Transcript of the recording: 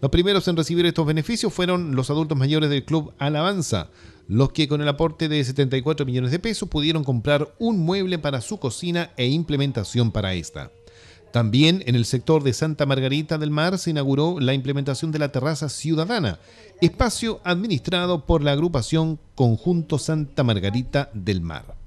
Los primeros en recibir estos beneficios fueron los adultos mayores del Club Alabanza, los que con el aporte de 74 millones de pesos pudieron comprar un mueble para su cocina e implementación para esta. También en el sector de Santa Margarita del Mar se inauguró la implementación de la terraza ciudadana, espacio administrado por la agrupación Conjunto Santa Margarita del Mar.